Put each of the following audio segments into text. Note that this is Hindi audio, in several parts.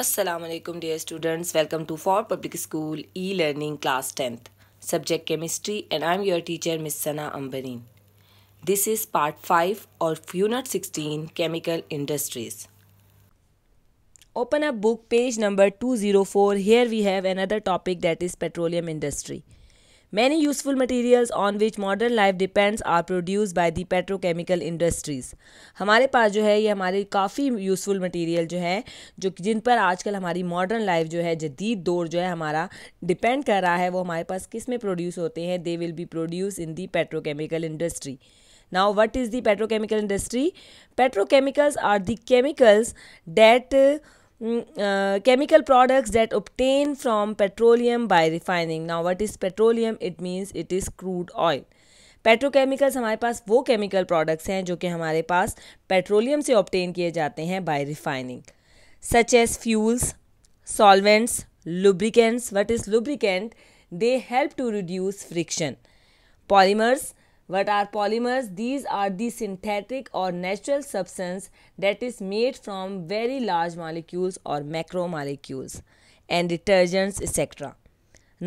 Assalamualaikum dear students welcome to for public school e-learning class 10th subject chemistry and I'm your teacher Miss Sana Ambarin This is part 5 of unit 16 chemical industries Open up book page number 204 here we have another topic that is petroleum industry Many useful materials on which modern life depends are produced by the petrochemical industries. हमारे पास जो है ये हमारे काफ़ी यूज़फुल मटेरियल जो है जो जिन पर आजकल हमारी मॉडर्न लाइफ जो है जदीद दौर जो है हमारा डिपेंड कर रहा है वो हमारे पास किस में प्रोड्यूस होते हैं they will be produce in the petrochemical industry now what is the petrochemical industry petrochemicals are the chemicals that uh, chemical products that obtain from petroleum by refining now what is petroleum it means it is crude oil petrochemicals हमारे पास वो केमिकल प्रोडक्ट्स हैं जो कि हमारे पास पेट्रोलियम से ऑप्टेन किए जाते हैं by refining such as fuels solvents lubricants what is lubricant they help to reduce friction polymers What are polymers? These are the synthetic or natural substance that is made from very large molecules or macromolecules and detergents etc.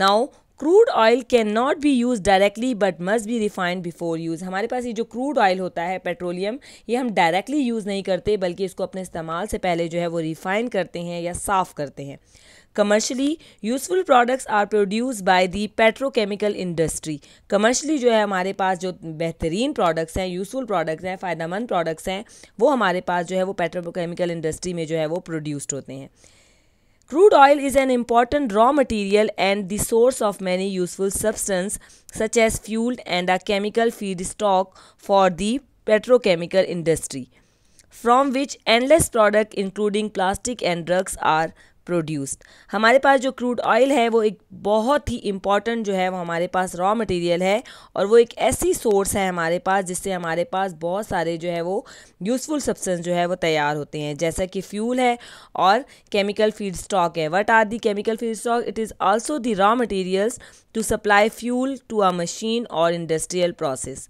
Now crude oil can not be use directly but must be refined before use हमारे पास ये जो क्रूड ऑयल होता है पेट्रोलियम ये हम डायरेक्टली यूज़ नहीं करते बल्कि इसको अपने इस्तेमाल से पहले जो है वो रिफाइन करते हैं या साफ़ करते हैं commercially useful products are produce by the petrochemical industry commercially जो है हमारे पास जो बेहतरीन प्रोडक्ट्स हैं यूजफुल प्रोडक्ट्स हैं फ़ायदेमंद प्रोडक्ट्स हैं वो हमारे पास जो है वो पेट्रोकेमिकल इंडस्ट्री में जो है वो प्रोड्यूस्ड होते हैं crude oil is an important raw material and the source of many useful substance such as fuels and a chemical feedstock for the petrochemical industry from which endless product including plastic and drugs are produced हमारे पास जो क्रूड ऑयल है वो एक बहुत ही इम्पॉर्टेंट जो है वो हमारे पास रॉ मटेरियल है और वो एक ऐसी सोर्स है हमारे पास जिससे हमारे पास बहुत सारे जो है वो यूज़फुल सब्सटेंस जो है वो तैयार होते हैं जैसा कि फ्यूल है और केमिकल फीड स्टॉक है what are the chemical feedstock it is also the raw materials to supply fuel to a machine और इंडस्ट्रियल प्रोसेस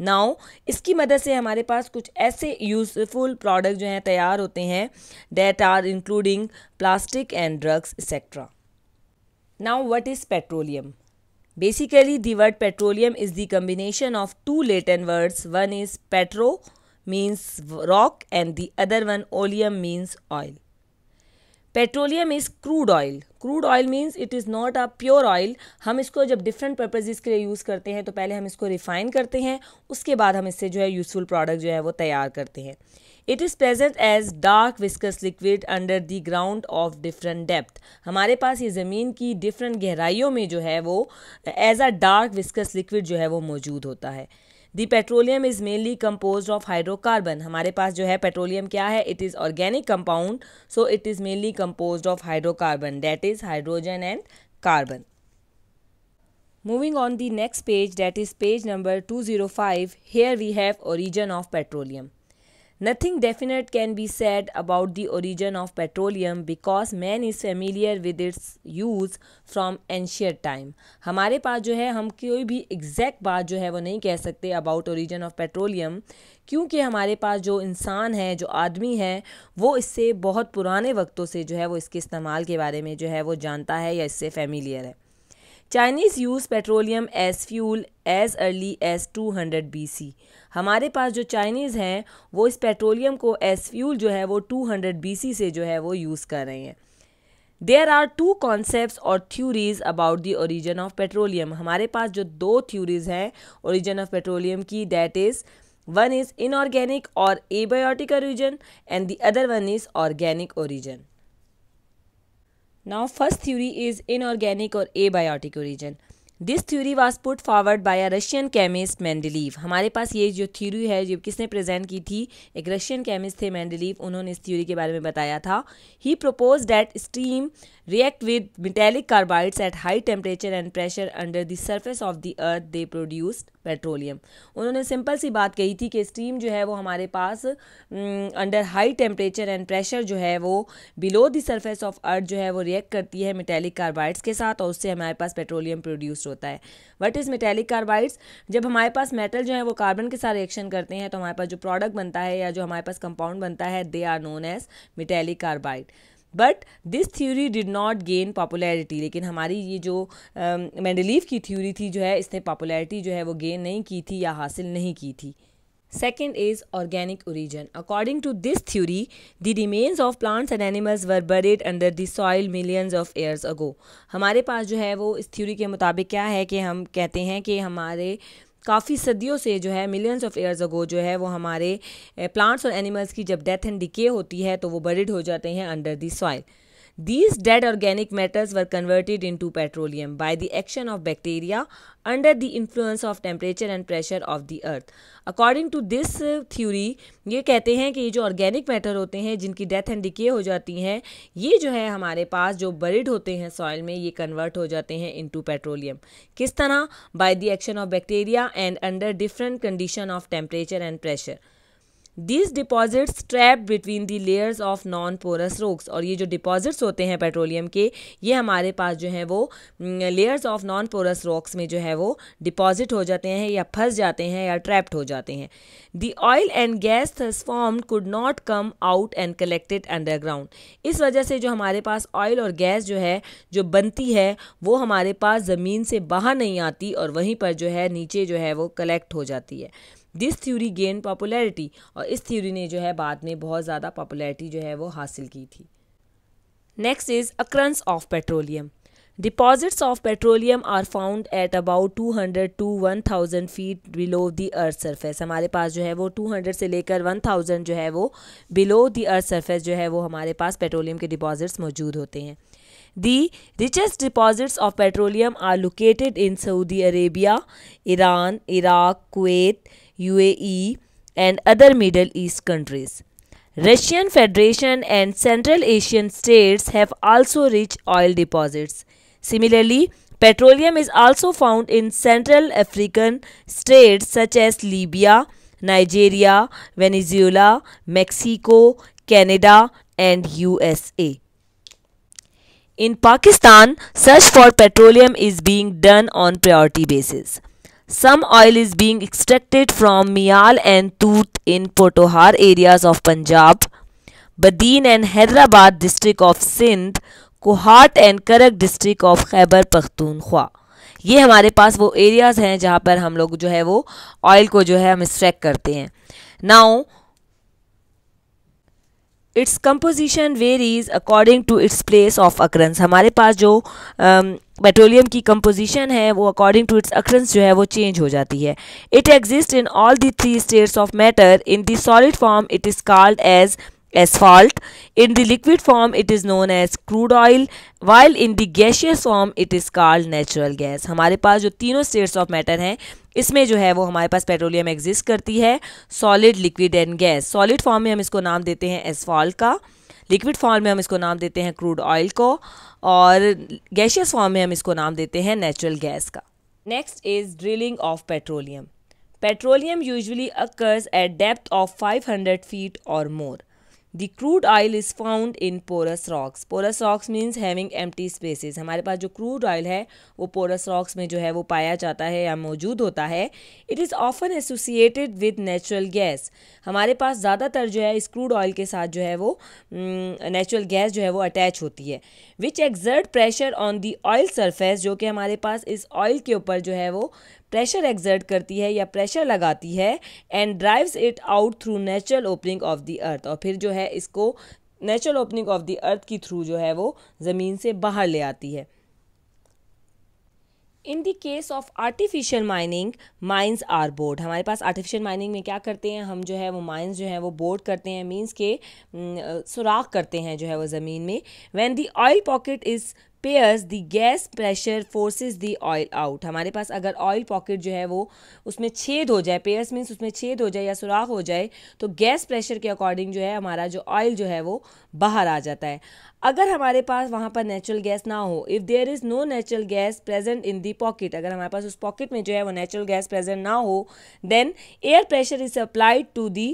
नाउ इसकी मदद से हमारे पास कुछ ऐसे यूजफुल प्रोडक्ट जो हैं तैयार होते हैं that are including plastic and drugs etcetera now what is petroleum basically the word petroleum is the combination of two Latin words one is petro means rock and the other one oleum means oil petroleum is crude oil crude oil means it is not a pure oil हम इसको जब डिफरेंट पर्पजेज़ के लिए यूज़ करते हैं तो पहले हम इसको रिफ़ाइन करते हैं उसके बाद हम इससे जो है यूज़फुल प्रोडक्ट जो है वो तैयार करते हैं it is present as dark viscous liquid under the ground of different depth हमारे पास ये ज़मीन की डिफरेंट गहराइयों में जो है वो as a dark viscous liquid जो है वो मौजूद होता है the petroleum is mainly compose of hydrocarbon हमारे पास जो है पेट्रोलियम क्या है it is organic compound so it is mainly compose of hydrocarbon that is hydrogen and carbon moving on the next page that is page number two zero five here we have origin of petroleum Nothing definite can be said about the origin of petroleum because man is familiar with its use from ancient time. हमारे पास जो है हम कोई भी एग्जैक्ट बात जो है वो नहीं कह सकते अबाउट origin ऑफ पेट्रोलियम क्योंकि हमारे पास जो इंसान है जो आदमी है वो इससे बहुत पुराने वक्तों से जो है वो इसके इस्तेमाल के बारे में जो है वो जानता है या इससे फेमिलियर है Chinese use petroleum as fuel as early as 200 C हमारे पास जो चाइनीज़ हैं वो इस पेट्रोलियम को एज फ्यूल जो है वो 200 सी से जो है वो यूज़ कर रहे हैं देयर आर टू कॉन्सेप्ट और theories about the origin of petroleum हमारे पास जो दो थ्यूरीज हैं ओरिजन ऑफ पेट्रोलियम की that is one is inorganic और abiotic origin and the other one is organic origin Now first theory is inorganic or abiotic origin. This theory was put forward by a Russian chemist Mendeleev हमारे पास ये जो थ्यूरी है जो किसने प्रेजेंट की थी एक रशियन केमिस्ट थे मैंडलीव उन्होंने इस थ्यूरी के बारे में बताया था he propose that steam react with metallic carbides at high temperature and pressure under the surface of the earth they produced petroleum उन्होंने सिंपल सी बात कही थी कि स्टीम जो है वो हमारे पास under high temperature and pressure जो है वो below the surface of earth जो है वो रिएक्ट करती है मेटेलिक कार्बाइड्स के साथ और उससे हमारे पास पेट्रोलियम प्रोड्यूस होता है वट इज़ मेटेलिक कार्बाइड्स जब हमारे पास मेटल जो है वो कार्बन के साथ रिएक्शन करते हैं तो हमारे पास जो प्रोडक्ट बनता है या जो हमारे पास कंपाउंड बनता है they are known as metallic carbide but this theory did not gain popularity लेकिन हमारी ये जो मैंडलीव uh, की थ्योरी थी जो है इसने पॉपुलैरिटी जो है वो गेन नहीं की थी या हासिल नहीं की थी second is organic origin according to this theory the remains of plants and animals were buried under the soil millions of years ago हमारे पास जो है वो इस थ्योरी के मुताबिक क्या है कि हम कहते हैं कि हमारे काफ़ी सदियों से जो है मिलियंस ऑफ ईयर्स अगो जो है वो हमारे प्लांट्स eh, और एनिमल्स की जब डेथ एंड डिके होती है तो वो बरिड हो जाते हैं under the soil These dead organic matters were converted into petroleum by the action of bacteria under the influence of temperature and pressure of the earth. According to this theory, ये कहते हैं कि ये जो organic matter होते हैं जिनकी death and decay हो जाती हैं ये जो है हमारे पास जो buried होते हैं soil में ये convert हो जाते हैं into petroleum. किस तरह? By the action of bacteria and under different condition of temperature and pressure. These deposits trap between the layers of non porous rocks और ये जो डिपॉजिट्स होते हैं पेट्रोलियम के ये हमारे पास जो है वो layers of non porous rocks में जो है वो डिपॉजिट हो जाते हैं या फंस जाते हैं या ट्रैप्ड हो जाते हैं the oil and gas thus form could not come out and collected underground इस वजह से जो हमारे पास ऑयल और गैस जो है जो बनती है वो हमारे पास ज़मीन से बाहर नहीं आती और वहीं पर जो है नीचे जो है वो कलेक्ट हो जाती है दिस थ्योरी गेन पॉपुलैरिटी और इस थ्योरी ने जो है बाद में बहुत ज़्यादा पॉपुलैरिटी जो है वो हासिल की थी next is occurrence of petroleum deposits of petroleum are found at about two hundred to one thousand feet below the earth surface हमारे पास जो है वो टू हंड्रेड से लेकर वन थाउजेंड जो है वो बिलो द अर्थ सरफेस जो है वो हमारे पास पेट्रोलियम के डिपॉजिट्स मौजूद होते हैं the richest deposits of petroleum are located in Saudi Arabia Iran Iraq Kuwait UAE, and other Middle East countries. Russian Federation and Central Asian states have also rich oil deposits. Similarly, petroleum is also found in Central African states such as Libya, Nigeria, Venezuela, Mexico, Canada and USA. In Pakistan, search for petroleum is being done on priority basis. Some oil is being extracted from Mial and Tooth in Potohar areas of Punjab, Badin and Hyderabad district of Sindh, Kohat and Karak district of Khyber Pakhtunkhwa ये हमारे पास वो एरियाज़ हैं जहाँ पर हम लोग जो है वो ऑयल को जो है हम एक्सट्रैक्ट करते हैं now its composition varies according to its place of occurrence हमारे पास जो पेट्रोलियम um, की कंपोजिशन है वो अकॉर्डिंग टू इट्स अक्रंस जो है वो चेंज हो जाती है it exist in all the three states of matter in दॉलिड solid form it is called as asphalt. In the liquid form, it is known as crude oil, while in the gaseous form, it is called natural gas. हमारे पास जो तीनों states of matter हैं इसमें जो है वो हमारे पास पेट्रोलियम एग्जिस्ट करती है solid liquid and gas solid form में हम इसको नाम देते हैं एसफॉल का लिक्विड फॉर्म में हम इसको नाम देते हैं क्रूड ऑयल को और गैशियस फॉर्म में हम इसको नाम देते हैं नेचुरल गैस का next is drilling of petroleum petroleum usually occurs at depth of 500 feet और more the crude oil is found in porous rocks porous rocks means having empty spaces हमारे पास जो क्रूड ऑयल है वो पोरस रॉक्स में जो है वो पाया जाता है या मौजूद होता है it is often associated with natural gas हमारे पास ज़्यादातर जो है इस क्रूड ऑयल के साथ जो है वो नेचुरल हम्म, गैस जो है वो अटैच होती है which exert pressure on the oil surface जो कि हमारे पास इस ऑयल के ऊपर जो है वो प्रेशर एग्जर्ट करती है या प्रेशर लगाती है and drives it out through natural opening of the earth और फिर जो है इसको natural opening of the earth की थ्रू जो है वो ज़मीन से बाहर ले आती है in the case of artificial mining mines are bored हमारे पास आर्टिफिशियल माइनिंग में क्या करते हैं हम जो है वो माइंस जो है वो बोर्ड करते हैं मीन्स के सुराख करते हैं जो है वो ज़मीन में when the oil pocket is pierced the gas pressure forces the oil out हमारे पास अगर ऑयल पॉकेट जो है वो उसमें छेद हो जाए पेयर्स मीन्स उसमें छेद हो जाए या सुराख हो जाए तो गैस प्रेशर के अकॉर्डिंग जो है हमारा जो ऑयल जो है वो बाहर आ जाता है अगर हमारे पास वहाँ पर नेचुरल गैस ना हो if there is no natural gas present in the pocket अगर हमारे पास उस पॉकेट में जो है वो नेचुरल गैस प्रेजेंट ना हो then air pressure is applied to the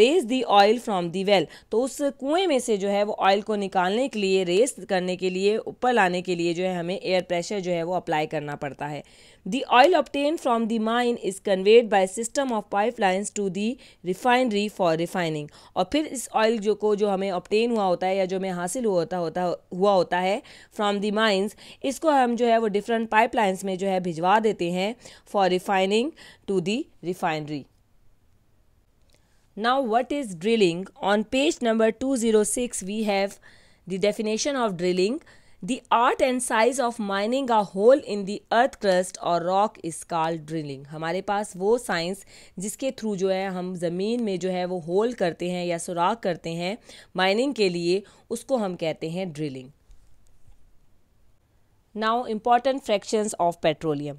raise the oil from the well तो उस कुएं में से जो है वो ऑयल को निकालने के लिए रेस करने के लिए ऊपर लाने के लिए जो है हमें एयर प्रेशर जो है वो अप्लाई करना पड़ता है the oil obtained from the mine is conveyed by system of pipelines to the refinery for refining और फिर इस ऑयल जो को जो हमें ऑप्टेन हुआ होता है या जो हमें हासिल हुआ होता होता हुआ होता है फ्रॉम द माइंस इसको हम जो है वो डिफरेंट पाइपलाइंस में जो है भिजवा देते हैं for refining to the refinery now what is drilling on page number two zero six we have the definition of drilling The art and size of mining a hole in the earth crust or rock is called drilling. हमारे पास वो साइंस जिसके थ्रू जो है हम ज़मीन में जो है वो होल करते हैं या सुराख करते हैं माइनिंग के लिए उसको हम कहते हैं drilling now important fractions of petroleum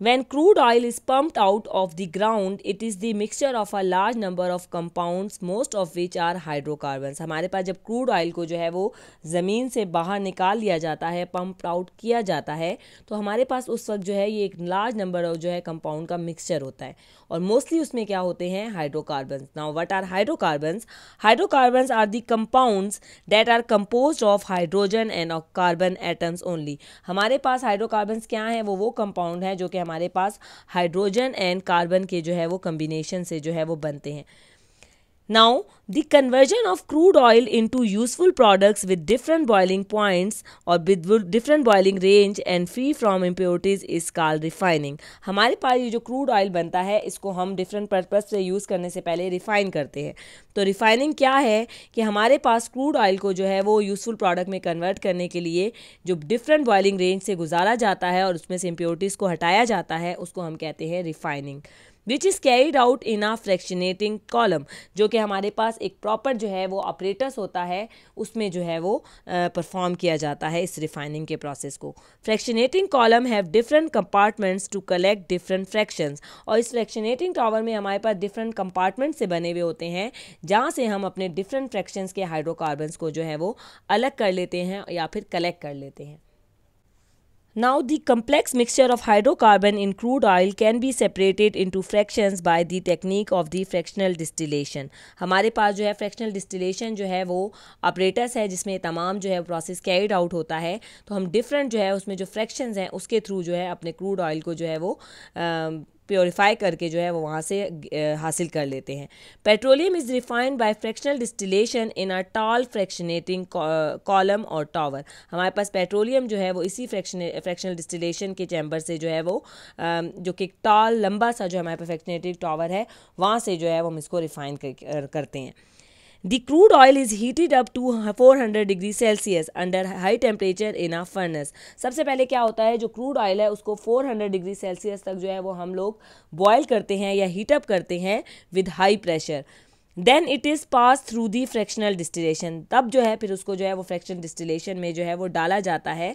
When crude oil is pumped out of the ground, it is the mixture of a large number of compounds, most of which are hydrocarbons. हमारे पास जब क्रूड ऑयल को जो है वो ज़मीन से बाहर निकाल लिया जाता है पम्प आउट किया जाता है तो हमारे पास उस वक्त जो है ये एक लार्ज नंबर ऑफ जो है कंपाउंड का मिक्सचर होता है और मोस्टली उसमें क्या होते हैं hydrocarbons now what are hydrocarbons hydrocarbons are the compounds that are compose of hydrogen and carbon atoms only हमारे पास हाइड्रोकार्बन्स क्या हैं वो वो कंपाउंड हैं जो कि हमारे पास हाइड्रोजन एंड कार्बन के जो है वो कम्बिनेशन से जो है वो बनते हैं Now, the conversion of crude oil into useful products with different boiling points or with different boiling range and free from impurities is called refining. हमारे पास ये जो crude oil बनता है इसको हम different purpose से use करने से पहले refine करते हैं तो refining क्या है कि हमारे पास crude oil को जो है वो useful product में convert करने के लिए जो different boiling range से गुजारा जाता है और उसमें से impurities को हटाया जाता है उसको हम कहते हैं refining. Which is carried out in a fractionating column जो कि हमारे पास एक प्रॉपर जो है वो ऑपरेटर्स होता है उसमें जो है वो परफॉर्म किया जाता है इस रिफाइनिंग के प्रोसेस को fractionating column have different compartments to collect different fractions और इस फ्रैक्शनेटिंग टावर में हमारे पास डिफरेंट कंपार्टमेंट से बने हुए होते हैं जहाँ से हम अपने डिफरेंट फ्रैक्शंस के हाइड्रोकार्बन्स को जो है वो अलग कर लेते हैं या फिर कलेक्ट कर लेते हैं Now the complex mixture of hydrocarbon in crude oil can be separated into fractions by the technique of the fractional distillation. हमारे पास जो है fractional distillation जो है वो apparatus है जिसमें तमाम जो है process carried out होता है तो हम different जो है उसमें जो fractions हैं उसके through जो है अपने crude oil को जो है वो uh, प्योरीफाई करके जो है वो वहाँ से हासिल कर लेते हैं petroleum is refined by fractional distillation in a tall fractionating column और टावर हमारे पास पेट्रोलियम जो है वो इसी फ्रैक्शन फ्रैक्शनल डिस्टिलेशन के चैम्बर से जो है वो जो कि टॉल लंबा सा जो हमारे पास फ्रैक्शनेटिंग टावर है वहाँ से जो है वो हम इसको रिफाइन करते हैं The crude oil is heated up to 400 degree Celsius under high temperature in a furnace. सबसे पहले क्या होता है जो क्रूड ऑयल है उसको 400 डिग्री सेल्सियस तक जो है वो हम लोग बॉयल करते हैं या हीटअप करते हैं with high pressure then it is pass through the fractional distillation तब जो है फिर उसको जो है वो फ्रैक्शन डिस्टिलेशन में जो है वो डाला जाता है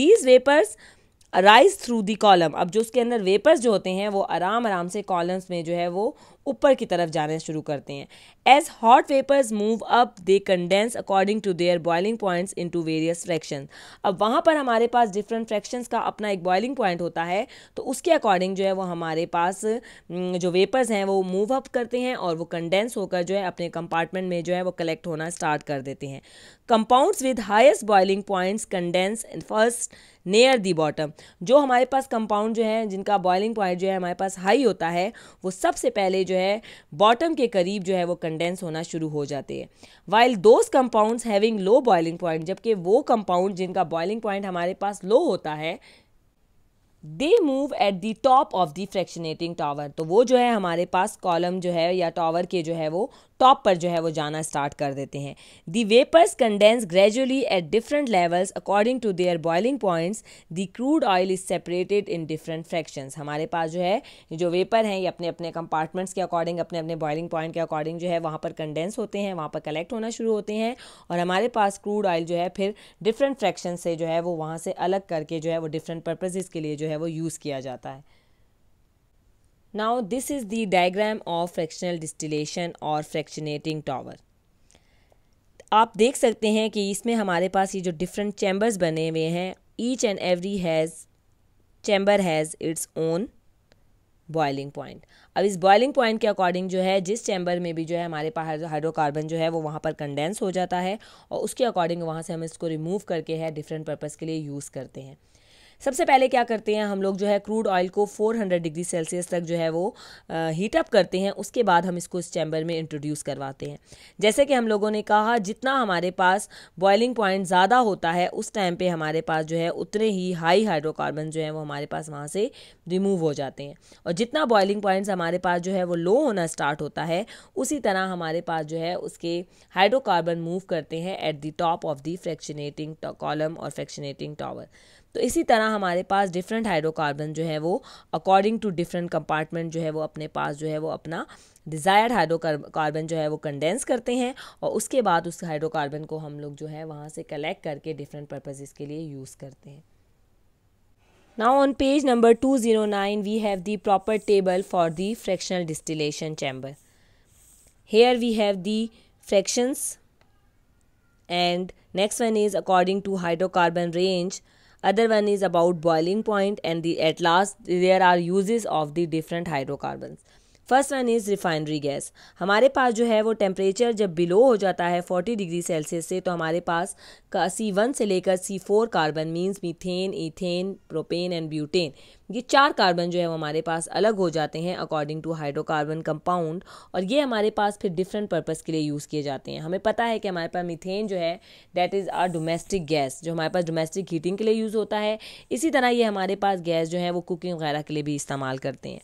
these vapours rise through the column अब जो उसके अंदर वेपर्स जो होते हैं वो आराम आराम से कॉलम्स में जो है वो ऊपर की तरफ जाने शुरू करते हैं as hot vapours move up they condense according to their boiling points into various fraction अब वहाँ पर हमारे पास डिफरेंट फ्रैक्शंस का अपना एक बॉइलिंग पॉइंट होता है तो उसके अकॉर्डिंग जो है वो हमारे पास जो वेपर्स हैं वो मूव अप करते हैं और वो कंडेंस होकर जो है अपने कंपार्टमेंट में जो है वो कलेक्ट होना स्टार्ट कर देते हैं compounds with highest boiling points condense first near the bottom जो हमारे पास कंपाउंड जो है जिनका बॉइलिंग पॉइंट जो है हमारे पास हाई होता है वो सबसे पहले जो है बॉटम के करीब जो है वो कंडेंस होना शुरू हो जाते हैं while those compounds having low boiling point जबकि वो कंपाउंड जिनका बॉइलिंग पॉइंट हमारे पास लो होता है they move at the top of the fractionating tower तो वो जो है हमारे पास कॉलम जो है या टावर के जो है वो टॉप पर जो है वो जाना स्टार्ट कर देते हैं the vapours condense gradually at different levels according to their boiling points the crude oil is separated in different fractions हमारे पास जो है जो वेपर हैं ये अपने अपने कंपार्टमेंट्स के अकॉर्डिंग अपने अपने बॉयलिंग पॉइंट के अकॉर्डिंग जो है वहाँ पर कंडेंस होते हैं वहाँ पर कलेक्ट होना शुरू होते हैं और हमारे पास क्रूड ऑयल जो है फिर डिफरेंट फ्रैक्शन से जो है वो वहाँ से अलग करके जो है वो डिफरेंट पर्पजेज़ के लिए जो है वो यूज़ किया जाता है Now this is the diagram of fractional distillation or fractionating tower. आप देख सकते हैं कि इसमें हमारे पास ये जो different chambers बने हुए हैं each and every has chamber has its own boiling point. अब इस boiling point के according जो है जिस chamber में भी जो है हमारे पास hydrocarbon जो है वो वहाँ पर condense हो जाता है और उसके according वहाँ से हम इसको remove करके है different purpose के लिए use करते हैं सबसे पहले क्या करते हैं हम लोग जो है क्रूड ऑयल को 400 डिग्री सेल्सियस तक जो है वो हीट अप करते हैं उसके बाद हम इसको इस चैम्बर में इंट्रोड्यूस करवाते हैं जैसे कि हम लोगों ने कहा जितना हमारे पास बॉयलिंग पॉइंट ज़्यादा होता है उस टाइम पर हमारे पास जो है उतने ही हाई हाइड्रोकार्बन जो है वो हमारे पास वहाँ से रिमूव हो जाते हैं और जितना बॉयलिंग पॉइंट्स हमारे पास जो है वो लो होना स्टार्ट होता है उसी तरह हमारे पास जो है उसके हाइड्रोकार्बन मूव करते हैं at the top of the fractionating column और फ्रैक्शनेटिंग टावर तो इसी तरह हमारे पास डिफरेंट हाइड्रोकार्बन जो है वो अकॉर्डिंग टू डिफरेंट कंपार्टमेंट जो है वो अपने पास जो है वो अपना डिज़ायर्ड हाइड्रोकार्बन जो है वो कंडेंस करते हैं और उसके बाद उस हाइड्रोकार्बन को हम लोग जो है वहाँ से कलेक्ट करके डिफरेंट पर्पजेज़ के लिए यूज़ करते हैं page number two zero nine we have the proper table for the fractional distillation chamber here we have the fractions and next one is according to hydrocarbon range other one is about boiling point and the at last there are usages of the different hydrocarbon first one is refinery gas हमारे पास जो है वो टेम्परेचर जब बिलो हो जाता है फोर्टी डिग्री सेल्सियस से तो हमारे पास सी वन से लेकर C four carbon means methane ethane propane and butane ये चार कार्बन जो है वो हमारे पास अलग हो जाते हैं अकॉर्डिंग टू हाइड्रोकार्बन कंपाउंड और ये हमारे पास फिर डिफरेंट पर्पज़ के लिए यूज़ किए जाते हैं हमें पता है कि हमारे पास मिथेन जो है that is our domestic gas जो हमारे पास डोमेस्टिक हीटिंग के लिए यूज़ होता है इसी तरह ये हमारे पास गैस जो है वो कुकिंग वगैरह के लिए भी इस्तेमाल करते हैं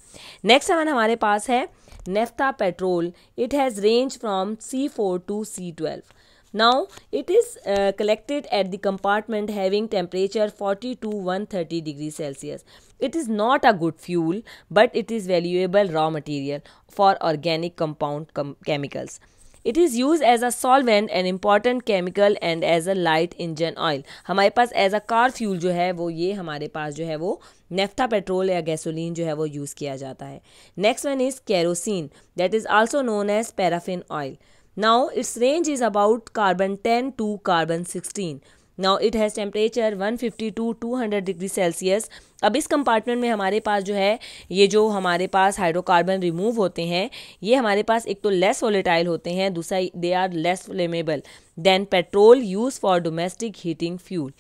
नेक्स्ट सामान हमारे पास है naphtha petrol it has range from C four to C twelve Now, it is uh, collected at the compartment having temperature 40 to 130 degrees Celsius. It is not a good fuel, but it is valuable raw material for organic compound chemicals. It is used as a solvent, an important chemical and as a light engine oil. हमारे पास as a car fuel जो है वो ये हमारे पास जो है वो naphtha petrol या gasoline जो है वो use किया जाता है. Next one is kerosene that is also known as paraffin oil. Now its range is about carbon 10 to carbon 16. Now it has temperature 150 to 200 degree Celsius अब इस कंपार्टमेंट में हमारे पास जो है ये जो हमारे पास हाइड्रोकार्बन रिमूव होते हैं ये हमारे पास एक तो लेस वोलेटाइल होते हैं दूसरा they are less flammable than petrol use for domestic heating fuel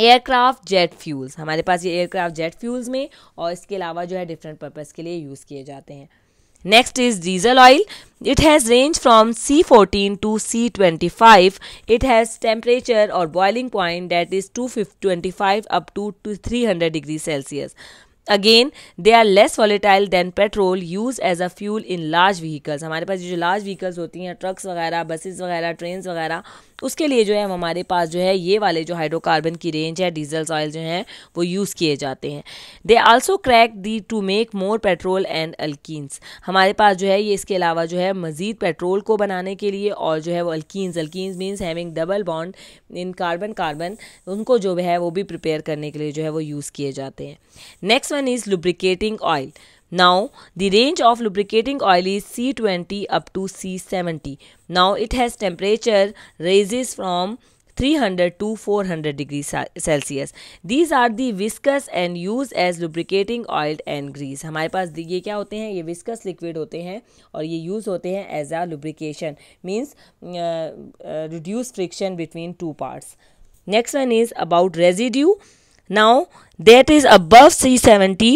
aircraft jet fuels हमारे पास ये एयरक्राफ्ट जेट फ्यूल्स में और इसके अलावा जो है डिफरेंट पर्पज़ के लिए यूज़ किए जाते हैं Next is diesel oil. It has range from C14 to C25. It has temperature or boiling point that is 225 up to 300 degrees Celsius. Again they are less volatile than petrol use as a fuel in large vehicles हमारे पास जो लार्ज व्हीकल्स होती हैं ट्रक्स वगैरह बसेस वगैरह ट्रेन्स वगैरह उसके लिए जो है हम हमारे पास जो है ये वाले जो हाइड्रोकार्बन की रेंज है डीजल ऑयल जो हैं वो यूज़ किए जाते हैं they also crack the to make more petrol and अल्किस हमारे पास जो है ये इसके अलावा जो है मज़ीद पेट्रोल को बनाने के लिए और जो है वो अल्किस अल्किस means having double bond in carbon carbon उनको जो है वो भी प्रिपेयर करने के लिए जो है वो यूज़ किए जाते हैं next one is lubricating oil Now, the range of lubricating oil is C20 up to C70. Now, it has temperature raises from 300 to 400 degrees Celsius. These are the viscous and used as lubricating oil and grease. हमारे पास ये क्या होते हैं ये viscous liquid होते हैं और ये use होते हैं as a lubrication means uh, uh, reduce friction between two parts. Next one is about residue. Now that is above C70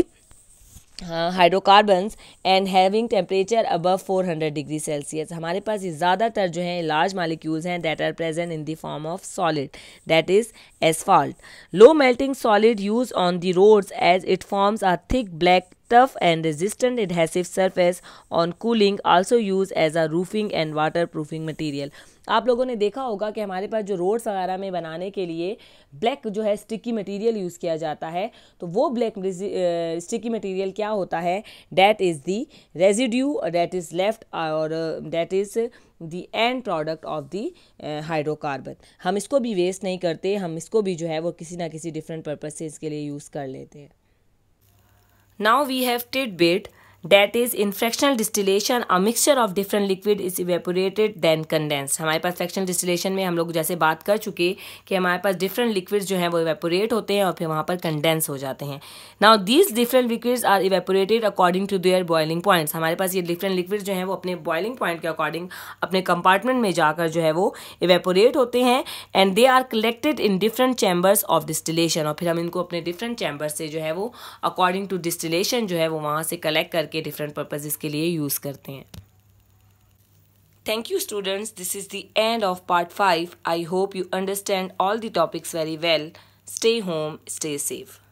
hydrocarbons and having temperature above 400 degree Celsius हमारे पास ये ज़्यादातर जो हैं लार्ज मालिक्यूल्स हैं that are present in the form of solid that is asphalt low melting solid use on the roads as it forms a thick black tough and resistant adhesive surface on cooling also used as a roofing and waterproofing material आप लोगों ने देखा होगा कि हमारे पास जो रोड्स वगैरह में बनाने के लिए ब्लैक जो है स्टिकी मटेरियल यूज़ किया जाता है तो वो ब्लैक स्टिकी मटेरियल क्या होता है that is the residue that is left और that is the end product of the hydrocarbon हम इसको भी वेस्ट नहीं करते हम इसको भी जो है वो किसी ना किसी डिफरेंट पर्पज से इसके लिए यूज़ कर लेते हैं Now we have tidbit that is in fractional distillation a mixture of different liquid is evaporated then condense हमारे पास फ्रैक्शनल डिस्टिलेशन में हम लोग जैसे बात कर चुके कि हमारे पास डिफरेंट लिक्विड्स जो हैं वो इवेपोरेट होते हैं और फिर वहाँ पर कंडेंस हो जाते हैं now these different liquids are evaporated according to their boiling points हमारे पास ये डिफरेंट लिक्विड जो हैं वो अपने बॉयलिंग पॉइंट के अकॉर्डिंग अपने कंपार्टमेंट में जाकर जो है वो इवेपोरेट होते हैं and they are collected in different chambers of distillation और फिर हम इनको अपने डिफरेंट चैम्बर्स से जो है वो अकॉर्डिंग टू डिस्टिलेशन जो है वो वहाँ से कलेक्ट करके के डिफरेंट पर्पजेज़ के लिए यूज़ करते हैं thank you students this is the end of part five I hope you understand all the topics very well stay home stay safe